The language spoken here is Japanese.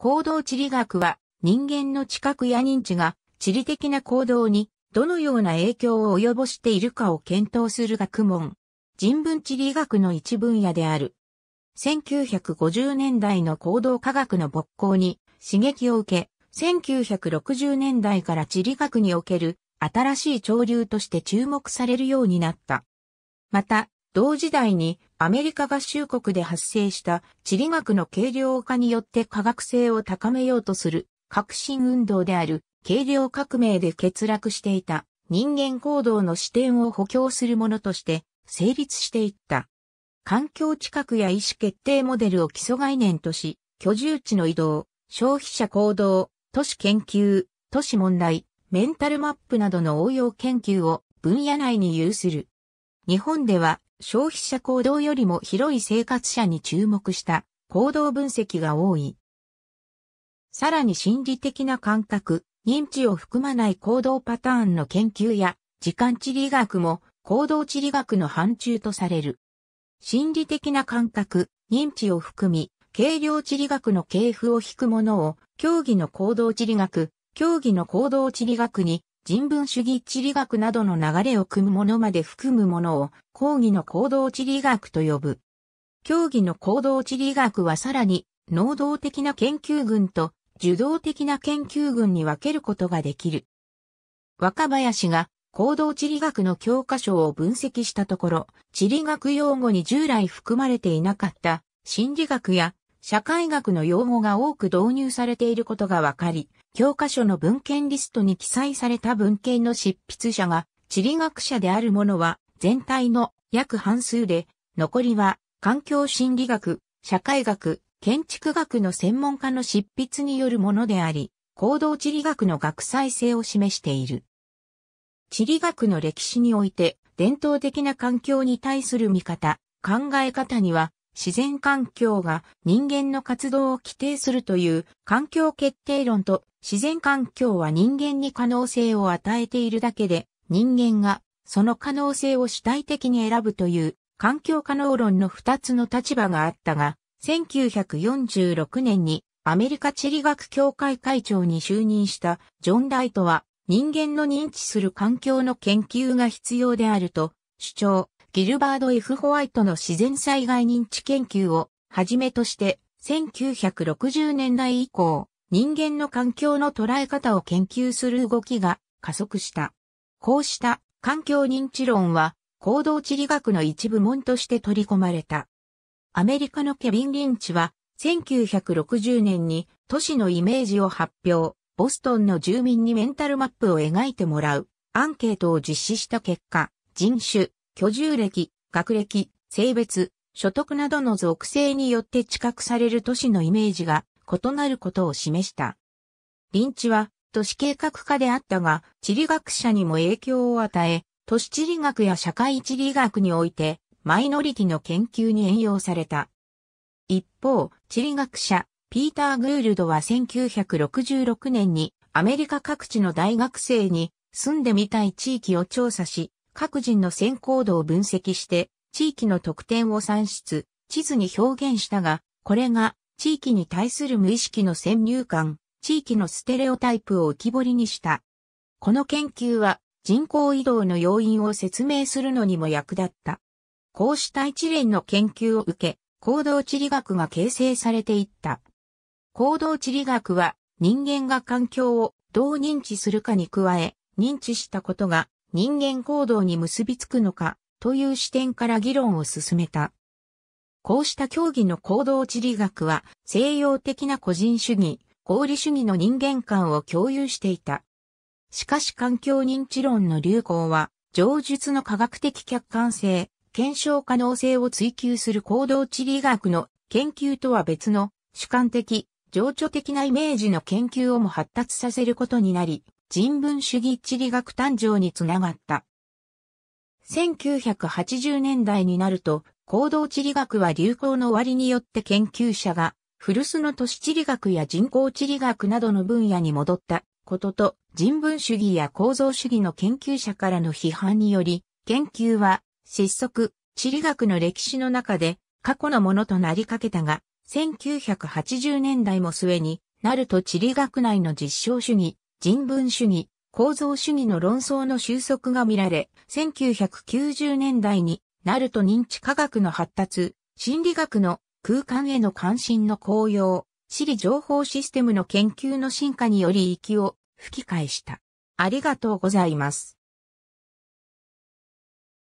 行動地理学は人間の知覚や認知が地理的な行動にどのような影響を及ぼしているかを検討する学問。人文地理学の一分野である。1950年代の行動科学の勃興に刺激を受け、1960年代から地理学における新しい潮流として注目されるようになった。また、同時代にアメリカ合衆国で発生した地理学の軽量化によって科学性を高めようとする革新運動である軽量革命で欠落していた人間行動の視点を補強するものとして成立していった。環境知覚や意思決定モデルを基礎概念とし、居住地の移動、消費者行動、都市研究、都市問題、メンタルマップなどの応用研究を分野内に有する。日本では消費者行動よりも広い生活者に注目した行動分析が多い。さらに心理的な感覚、認知を含まない行動パターンの研究や、時間地理学も行動地理学の範疇とされる。心理的な感覚、認知を含み、軽量地理学の系譜を引くものを、競技の行動地理学、競技の行動地理学に人文主義地理学などの流れを組むものまで含むものを、講義の行動地理学と呼ぶ。競技の行動地理学はさらに、能動的な研究群と受動的な研究群に分けることができる。若林が行動地理学の教科書を分析したところ、地理学用語に従来含まれていなかった心理学や社会学の用語が多く導入されていることが分かり、教科書の文献リストに記載された文献の執筆者が地理学者であるものは全体の約半数で、残りは環境心理学、社会学、建築学の専門家の執筆によるものであり、行動地理学の学際性を示している。地理学の歴史において、伝統的な環境に対する見方、考え方には、自然環境が人間の活動を規定するという環境決定論と自然環境は人間に可能性を与えているだけで、人間がその可能性を主体的に選ぶという環境可能論の二つの立場があったが、1946年にアメリカ地理学協会会長に就任したジョン・ライトは人間の認知する環境の研究が必要であると主張、ギルバード・ F・ ホワイトの自然災害認知研究をはじめとして1960年代以降、人間の環境の捉え方を研究する動きが加速した。こうした環境認知論は行動地理学の一部門として取り込まれた。アメリカのケビン・リンチは1960年に都市のイメージを発表、ボストンの住民にメンタルマップを描いてもらうアンケートを実施した結果、人種、居住歴、学歴、性別、所得などの属性によって知覚される都市のイメージが異なることを示した。リンチは都市計画家であったが、地理学者にも影響を与え、都市地理学や社会地理学において、マイノリティの研究に援用された。一方、地理学者、ピーター・グールドは1966年にアメリカ各地の大学生に住んでみたい地域を調査し、各人の先行度を分析して、地域の特典を算出、地図に表現したが、これが地域に対する無意識の先入観、地域のステレオタイプを浮き彫りにした。この研究は人口移動の要因を説明するのにも役立った。こうした一連の研究を受け、行動地理学が形成されていった。行動地理学は人間が環境をどう認知するかに加え、認知したことが人間行動に結びつくのかという視点から議論を進めた。こうした競技の行動地理学は西洋的な個人主義、合理主義の人間観を共有していた。しかし環境認知論の流行は、上述の科学的客観性、検証可能性を追求する行動地理学の研究とは別の主観的、情緒的なイメージの研究をも発達させることになり、人文主義地理学誕生につながった。1980年代になると、行動地理学は流行の割によって研究者が、古巣の都市地理学や人口地理学などの分野に戻ったことと、人文主義や構造主義の研究者からの批判により、研究は、失速、地理学の歴史の中で、過去のものとなりかけたが、1980年代も末になると地理学内の実証主義、人文主義、構造主義の論争の収束が見られ、1990年代になると認知科学の発達、心理学の空間への関心の高揚、地理情報システムの研究の進化により息を吹き返した。ありがとうございます。